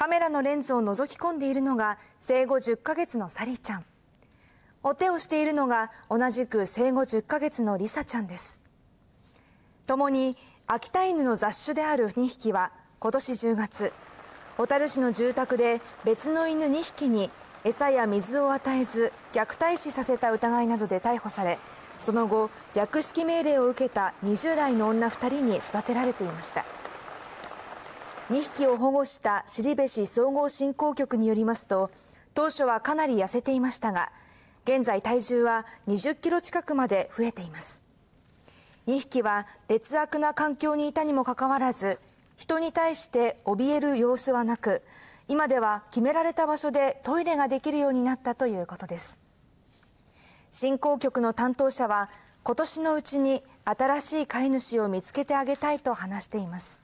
カメラのレンズを覗き込んでいるのが生後10ヶ月のサリーちゃんお手をしているのが同じく生後10ヶ月のリサちゃんです共に秋田犬の雑種である2匹は今年10月小樽市の住宅で別の犬2匹に餌や水を与えず虐待死させた疑いなどで逮捕されその後略式命令を受けた20代の女2人に育てられていました2匹を保護した尻後志総合振興局によりますと当初はかなり痩せていましたが現在体重は20キロ近くまで増えています2匹は劣悪な環境にいたにもかかわらず人に対して怯える様子はなく今では決められた場所でトイレができるようになったということです振興局の担当者は今年のうちに新しい飼い主を見つけてあげたいと話しています